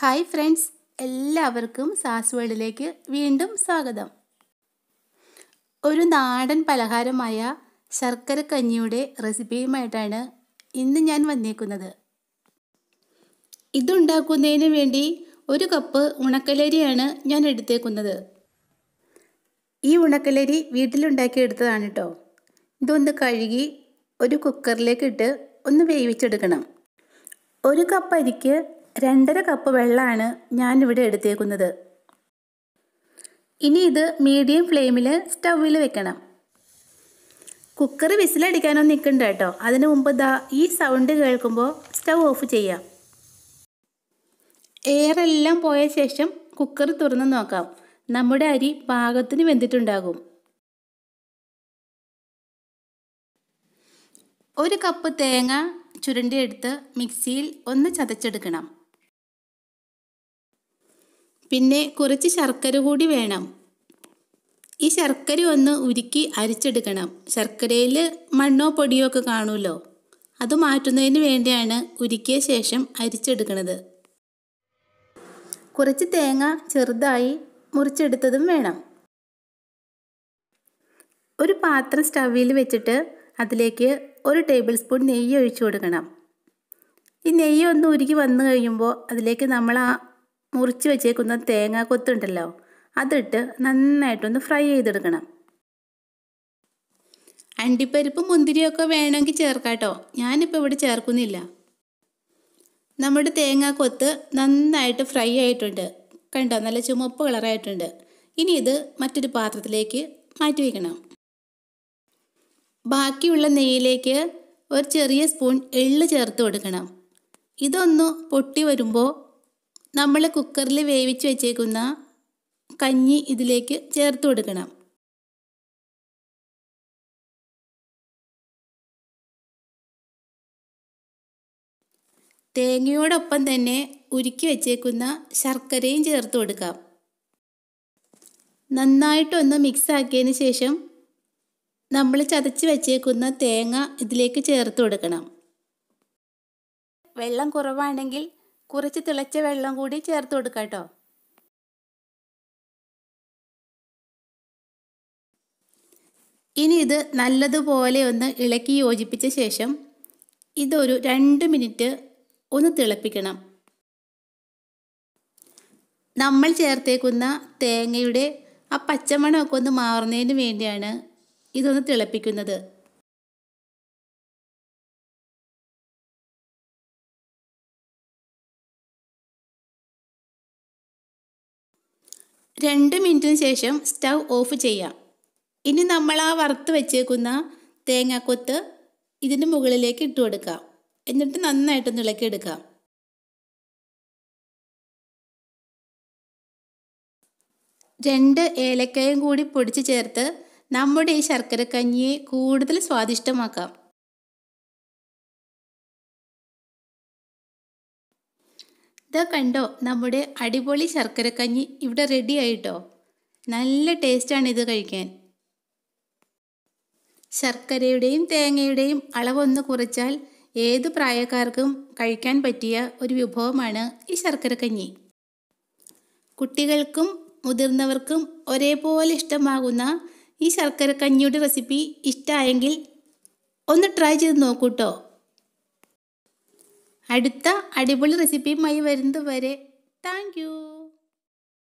hi friends എല്ലാവർക്കും സാസ് വേൾഡിലേക്ക് വീണ്ടും സ്വാഗതം ഒരു നാടൻ പലഹാരമായ ശർക്കര കഞ്ഞിയുടെ റെസിപ്പിയുമായിട്ടാണ് ഇന്ന് ഞാൻ വന്നേക്കുന്നത് ഇതുണ്ടാക്കുന്നതിന് വേണ്ടി ഒരു കപ്പ് ഉണക്കലരിയാണ് ഞാൻ എടുത്തേക്കുന്നത് ഈ ഉണക്കലരി വീട്ടിലുണ്ടാക്കിയെടുത്തതാണ് കേട്ടോ ഇതൊന്ന് കഴുകി ഒരു കുക്കറിലേക്കിട്ട് ഒന്ന് വേവിച്ചെടുക്കണം ഒരു കപ്പ് അരിക്ക് രണ്ടര കപ്പ് വെള്ളമാണ് ഞാനിവിടെ എടുത്തേക്കുന്നത് ഇനി ഇത് മീഡിയം ഫ്ലെയിമിൽ സ്റ്റൗവിൽ വെക്കണം കുക്കർ വിസിലടിക്കാനൊന്നും നിൽക്കണ്ട കേട്ടോ അതിന് മുമ്പ് ദാ ഈ സൗണ്ട് കേൾക്കുമ്പോൾ സ്റ്റൗ ഓഫ് ചെയ്യാം എയറെല്ലാം പോയ ശേഷം കുക്കർ തുറന്ന് നോക്കാം നമ്മുടെ അരി പാകത്തിന് വെന്തിട്ടുണ്ടാകും ഒരു കപ്പ് തേങ്ങ ചുരണ്ടിയെടുത്ത് മിക്സിയിൽ ഒന്ന് ചതച്ചെടുക്കണം പിന്നെ കുറച്ച് ശർക്കര കൂടി വേണം ഈ ശർക്കര ഒന്ന് ഉരുക്കി അരിച്ചെടുക്കണം ശർക്കരയിൽ മണ്ണോ പൊടിയോ ഒക്കെ കാണുമല്ലോ അത് മാറ്റുന്നതിന് വേണ്ടിയാണ് ഉരുക്കിയ ശേഷം അരിച്ചെടുക്കുന്നത് കുറച്ച് തേങ്ങ ചെറുതായി മുറിച്ചെടുത്തതും വേണം ഒരു പാത്രം സ്റ്റവിൽ വെച്ചിട്ട് അതിലേക്ക് ഒരു ടേബിൾ സ്പൂൺ നെയ്യ് ഒഴിച്ചു കൊടുക്കണം ഈ നെയ്യ് ഒന്ന് ഉരുക്കി വന്നു കഴിയുമ്പോൾ അതിലേക്ക് നമ്മൾ ആ മുറിച്ച് വെച്ചേക്കുന്ന തേങ്ങാ കൊത്തുണ്ടല്ലോ അതിട്ട് നന്നായിട്ടൊന്ന് ഫ്രൈ ചെയ്തെടുക്കണം അണ്ടിപ്പരിപ്പ് മുന്തിരിയൊക്കെ വേണമെങ്കിൽ ചേർക്കാട്ടോ ഞാനിപ്പോൾ ഇവിടെ ചേർക്കുന്നില്ല നമ്മുടെ തേങ്ങാ കൊത്ത് നന്നായിട്ട് ഫ്രൈ ആയിട്ടുണ്ട് കണ്ടോ നല്ല ചുമപ്പ് കളറായിട്ടുണ്ട് ഇനി ഇത് മറ്റൊരു പാത്രത്തിലേക്ക് മാറ്റി വയ്ക്കണം ബാക്കിയുള്ള നെയ്യിലേക്ക് ഒരു ചെറിയ സ്പൂൺ എള്ള് ചേർത്ത് കൊടുക്കണം ഇതൊന്ന് പൊട്ടി വരുമ്പോൾ നമ്മൾ കുക്കറിൽ വേവിച്ച് വെച്ചേക്കുന്ന കഞ്ഞി ഇതിലേക്ക് ചേർത്ത് കൊടുക്കണം തേങ്ങയോടൊപ്പം തന്നെ ഉരുക്കി വെച്ചേക്കുന്ന ശർക്കരയും ചേർത്ത് കൊടുക്കാം നന്നായിട്ടൊന്ന് മിക്സ് ആക്കിയതിന് ശേഷം നമ്മൾ ചതച്ച് വെച്ചേക്കുന്ന തേങ്ങ ഇതിലേക്ക് ചേർത്ത് കൊടുക്കണം വെള്ളം കുറവാണെങ്കിൽ കുറച്ച് തിളച്ച വെള്ളം കൂടി ചേർത്ത് കൊടുക്കാം കേട്ടോ ഇനി ഇത് നല്ലതുപോലെ ഒന്ന് ഇളക്കി യോജിപ്പിച്ച ശേഷം ഇതൊരു രണ്ട് മിനിറ്റ് ഒന്ന് തിളപ്പിക്കണം നമ്മൾ ചേർത്തേക്കുന്ന തേങ്ങയുടെ ആ പച്ചമണമൊക്കെ ഒന്ന് മാറുന്നതിന് വേണ്ടിയാണ് ഇതൊന്ന് തിളപ്പിക്കുന്നത് രണ്ട് മിനിറ്റിന് ശേഷം സ്റ്റൗ ഓഫ് ചെയ്യാം ഇനി നമ്മൾ ആ വറുത്ത് വെച്ചേക്കുന്ന തേങ്ങാക്കൊത്ത് ഇതിൻ്റെ മുകളിലേക്ക് ഇട്ട് കൊടുക്കാം എന്നിട്ട് നന്നായിട്ടൊന്ന് ഇളക്കിയെടുക്കാം രണ്ട് ഏലക്കയും കൂടി പൊടിച്ച് ചേർത്ത് നമ്മുടെ ഈ ശർക്കര കഞ്ഞിയെ കൂടുതൽ സ്വാദിഷ്ടമാക്കാം ഇതാ കണ്ടോ നമ്മുടെ അടിപൊളി കഞ്ഞി ഇവിടെ റെഡി ആയിട്ടോ നല്ല ടേസ്റ്റാണ് ഇത് കഴിക്കാൻ ശർക്കരയുടെയും തേങ്ങയുടെയും അളവൊന്ന് കുറച്ചാൽ ഏത് പ്രായക്കാർക്കും കഴിക്കാൻ പറ്റിയ ഒരു വിഭവമാണ് ഈ കഞ്ഞി കുട്ടികൾക്കും മുതിർന്നവർക്കും ഒരേപോലെ ഇഷ്ടമാകുന്ന ഈ കഞ്ഞിയുടെ റെസിപ്പി ഇഷ്ടമായെങ്കിൽ ഒന്ന് ട്രൈ ചെയ്ത് നോക്കൂട്ടോ അടുത്ത അടിപൊളി റെസിപ്പിയുമായി വരുന്നത് വരെ താങ്ക്